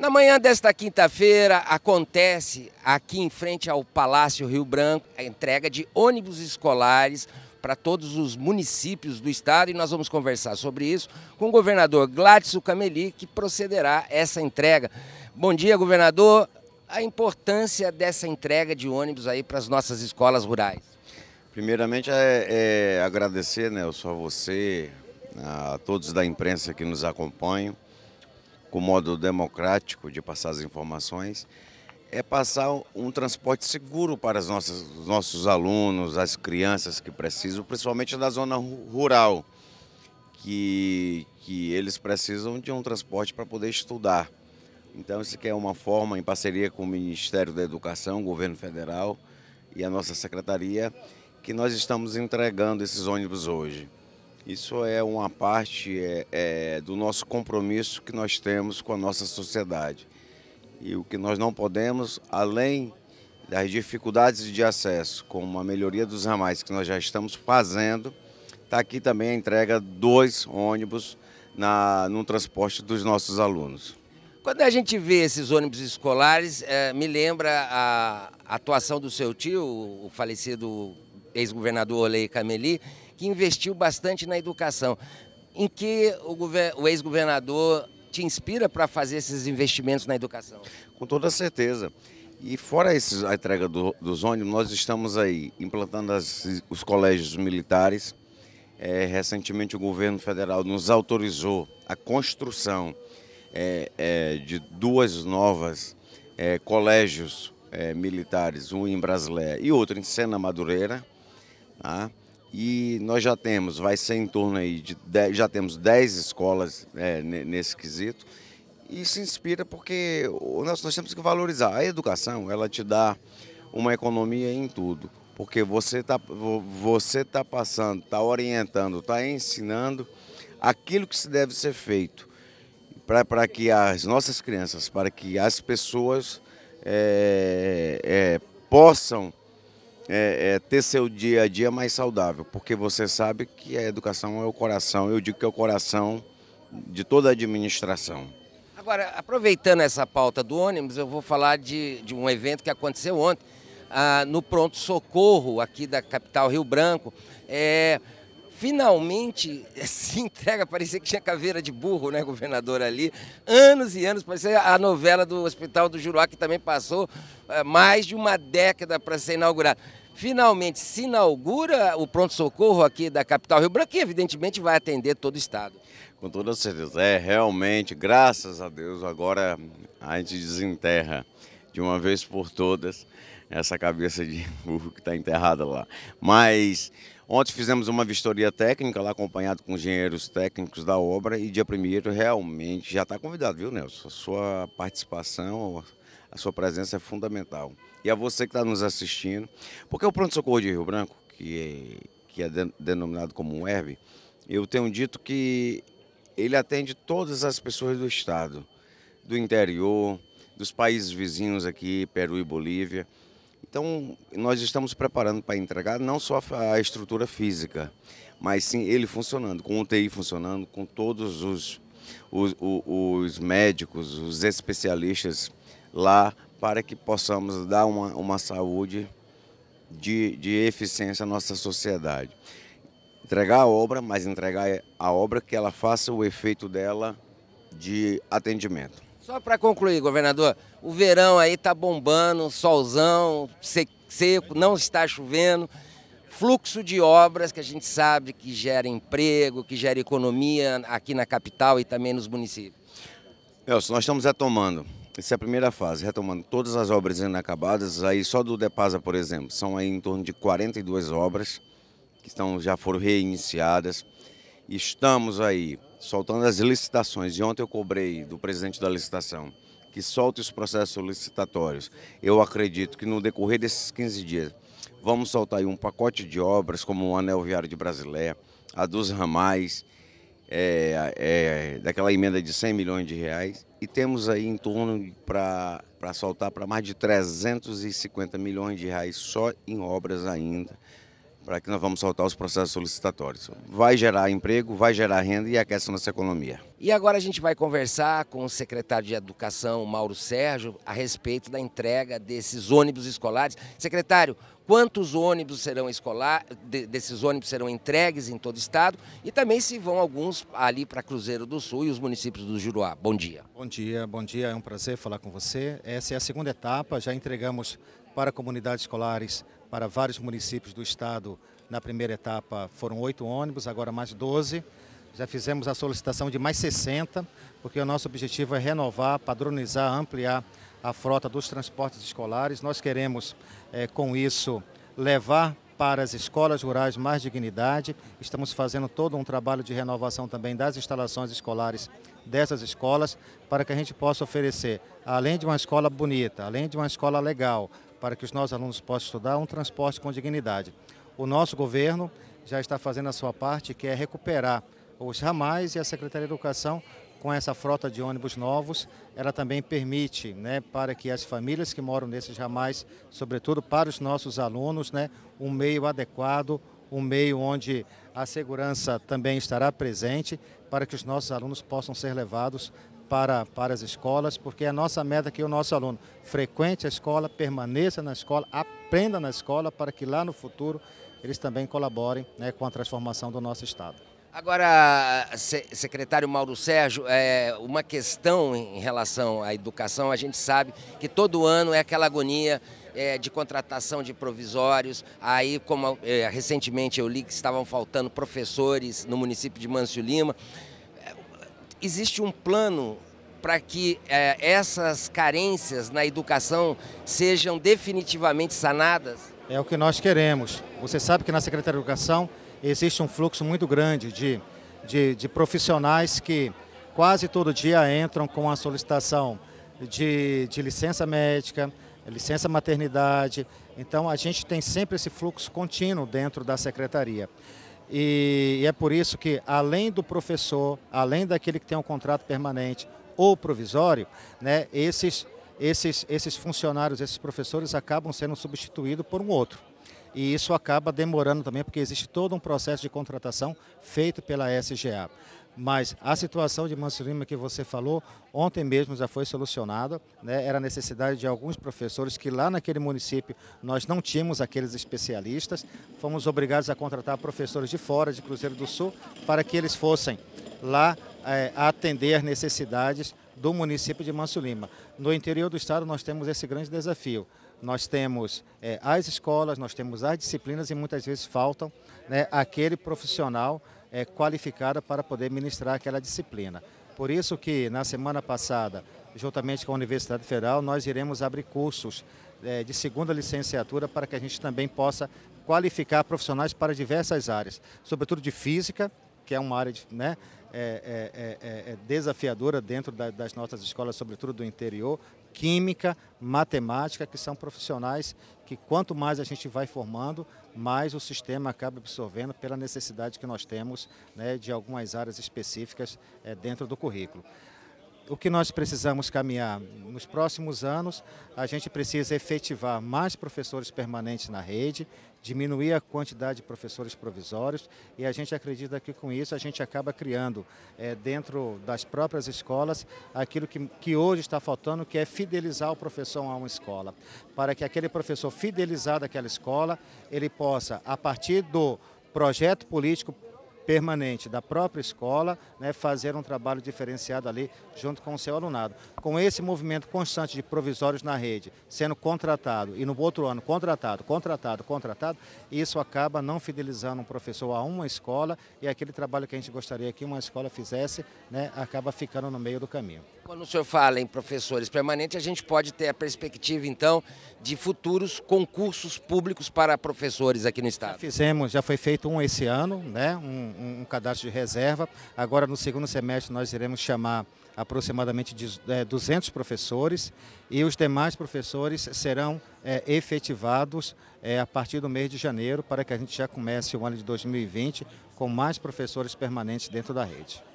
Na manhã desta quinta-feira acontece aqui em frente ao Palácio Rio Branco a entrega de ônibus escolares para todos os municípios do estado e nós vamos conversar sobre isso com o governador Gladson Cameli, que procederá essa entrega. Bom dia, governador. A importância dessa entrega de ônibus aí para as nossas escolas rurais. Primeiramente é, é agradecer, né, a você, a todos da imprensa que nos acompanham com modo democrático de passar as informações, é passar um transporte seguro para as nossas, os nossos alunos, as crianças que precisam, principalmente da zona rural, que, que eles precisam de um transporte para poder estudar. Então, isso aqui é uma forma, em parceria com o Ministério da Educação, Governo Federal e a nossa Secretaria, que nós estamos entregando esses ônibus hoje. Isso é uma parte é, é, do nosso compromisso que nós temos com a nossa sociedade. E o que nós não podemos, além das dificuldades de acesso, com a melhoria dos ramais que nós já estamos fazendo, está aqui também a entrega de dois ônibus na, no transporte dos nossos alunos. Quando a gente vê esses ônibus escolares, é, me lembra a atuação do seu tio, o falecido ex-governador Olei Cameli, que investiu bastante na educação. Em que o, o ex-governador te inspira para fazer esses investimentos na educação? Com toda certeza. E fora esses, a entrega do, dos ônibus, nós estamos aí implantando as, os colégios militares. É, recentemente o governo federal nos autorizou a construção é, é, de duas novas é, colégios é, militares, um em Brasileia e outro em Sena Madureira. Tá? E nós já temos, vai ser em torno aí de 10, já temos 10 escolas é, nesse quesito. E se inspira porque nós, nós temos que valorizar. A educação, ela te dá uma economia em tudo. Porque você está você tá passando, está orientando, está ensinando aquilo que se deve ser feito para que as nossas crianças, para que as pessoas é, é, possam é, é, ter seu dia a dia mais saudável, porque você sabe que a educação é o coração, eu digo que é o coração de toda a administração. Agora, aproveitando essa pauta do ônibus, eu vou falar de, de um evento que aconteceu ontem, ah, no pronto-socorro aqui da capital Rio Branco. É, finalmente se entrega, parecia que tinha caveira de burro, né, governador, ali. Anos e anos, parecia a novela do Hospital do Juruá, que também passou ah, mais de uma década para ser inaugurada finalmente se inaugura o pronto-socorro aqui da capital Rio Branco, que evidentemente vai atender todo o estado. Com toda certeza, é realmente, graças a Deus, agora a gente desenterra de uma vez por todas essa cabeça de burro que está enterrada lá. Mas ontem fizemos uma vistoria técnica lá, acompanhado com engenheiros técnicos da obra, e dia primeiro realmente já está convidado, viu, Nelson? A sua participação, a sua presença é fundamental. E a você que está nos assistindo, porque o Pronto Socorro de Rio Branco, que é, que é denominado como um ERB, eu tenho dito que ele atende todas as pessoas do estado, do interior, dos países vizinhos aqui, Peru e Bolívia. Então, nós estamos preparando para entregar não só a estrutura física, mas sim ele funcionando, com o TI funcionando, com todos os, os, os, os médicos, os especialistas lá para que possamos dar uma, uma saúde de, de eficiência à nossa sociedade. Entregar a obra, mas entregar a obra que ela faça o efeito dela de atendimento. Só para concluir, governador, o verão aí está bombando, solzão, seco, não está chovendo fluxo de obras que a gente sabe que gera emprego, que gera economia aqui na capital e também nos municípios? Nelson, nós estamos retomando. Essa é a primeira fase, retomando todas as obras inacabadas, aí só do Depasa, por exemplo, são aí em torno de 42 obras que estão, já foram reiniciadas. Estamos aí soltando as licitações. E ontem eu cobrei do presidente da licitação que solte os processos licitatórios. Eu acredito que no decorrer desses 15 dias vamos soltar aí um pacote de obras como o Anel Viário de Brasileia, a dos ramais, é, é, daquela emenda de 100 milhões de reais e temos aí em torno para soltar para mais de 350 milhões de reais só em obras ainda, para que nós vamos soltar os processos solicitatórios. Vai gerar emprego, vai gerar renda e aquece nossa economia. E agora a gente vai conversar com o secretário de Educação, Mauro Sérgio, a respeito da entrega desses ônibus escolares. Secretário, quantos ônibus serão escolar, de, desses ônibus serão entregues em todo o estado e também se vão alguns ali para Cruzeiro do Sul e os municípios do Juruá. Bom dia. Bom dia, bom dia, é um prazer falar com você. Essa é a segunda etapa, já entregamos para comunidades escolares, para vários municípios do estado. Na primeira etapa foram oito ônibus, agora mais doze. Já fizemos a solicitação de mais 60, porque o nosso objetivo é renovar, padronizar, ampliar a frota dos transportes escolares. Nós queremos, é, com isso, levar para as escolas rurais mais dignidade. Estamos fazendo todo um trabalho de renovação também das instalações escolares dessas escolas, para que a gente possa oferecer, além de uma escola bonita, além de uma escola legal, para que os nossos alunos possam estudar, um transporte com dignidade. O nosso governo já está fazendo a sua parte, que é recuperar os ramais e a Secretaria de Educação com essa frota de ônibus novos, ela também permite né, para que as famílias que moram nesses ramais, sobretudo para os nossos alunos, né, um meio adequado, um meio onde a segurança também estará presente para que os nossos alunos possam ser levados para, para as escolas, porque a nossa meta é que o nosso aluno frequente a escola, permaneça na escola, aprenda na escola, para que lá no futuro eles também colaborem né, com a transformação do nosso Estado. Agora, secretário Mauro Sérgio, é uma questão em relação à educação, a gente sabe que todo ano é aquela agonia é, de contratação de provisórios. Aí, como é, recentemente eu li que estavam faltando professores no município de Mâncio Lima, existe um plano para que é, essas carências na educação sejam definitivamente sanadas? É o que nós queremos. Você sabe que na Secretaria de Educação existe um fluxo muito grande de, de, de profissionais que quase todo dia entram com a solicitação de, de licença médica, licença maternidade. Então, a gente tem sempre esse fluxo contínuo dentro da secretaria. E, e é por isso que, além do professor, além daquele que tem um contrato permanente ou provisório, né, esses, esses, esses funcionários, esses professores acabam sendo substituídos por um outro e isso acaba demorando também, porque existe todo um processo de contratação feito pela SGA. Mas a situação de Mansurima que você falou, ontem mesmo já foi solucionada. Né? Era necessidade de alguns professores que lá naquele município nós não tínhamos aqueles especialistas. Fomos obrigados a contratar professores de fora, de Cruzeiro do Sul, para que eles fossem lá é, atender as necessidades do município de Lima. No interior do estado nós temos esse grande desafio nós temos é, as escolas, nós temos as disciplinas e muitas vezes faltam né, aquele profissional é, qualificado para poder ministrar aquela disciplina. Por isso que na semana passada, juntamente com a Universidade Federal, nós iremos abrir cursos é, de segunda licenciatura para que a gente também possa qualificar profissionais para diversas áreas, sobretudo de física, que é uma área de, né, é, é, é, desafiadora dentro da, das nossas escolas, sobretudo do interior, química, matemática, que são profissionais que quanto mais a gente vai formando, mais o sistema acaba absorvendo pela necessidade que nós temos né, de algumas áreas específicas é, dentro do currículo o que nós precisamos caminhar nos próximos anos, a gente precisa efetivar mais professores permanentes na rede, diminuir a quantidade de professores provisórios e a gente acredita que com isso a gente acaba criando é, dentro das próprias escolas aquilo que, que hoje está faltando, que é fidelizar o professor a uma escola, para que aquele professor fidelizado àquela escola, ele possa, a partir do projeto político permanente da própria escola, né, fazer um trabalho diferenciado ali junto com o seu alunado. Com esse movimento constante de provisórios na rede, sendo contratado e no outro ano contratado, contratado, contratado, isso acaba não fidelizando um professor a uma escola e aquele trabalho que a gente gostaria que uma escola fizesse, né, acaba ficando no meio do caminho. Quando o senhor fala em professores permanentes, a gente pode ter a perspectiva, então, de futuros concursos públicos para professores aqui no Estado. Já fizemos, já foi feito um esse ano, né? um, um, um, cadastro de reserva. Agora, no segundo semestre, nós iremos chamar aproximadamente 200 é, professores e os demais professores serão é, efetivados é, a partir do mês de janeiro para que a gente já comece o ano de 2020 com mais professores permanentes dentro da rede.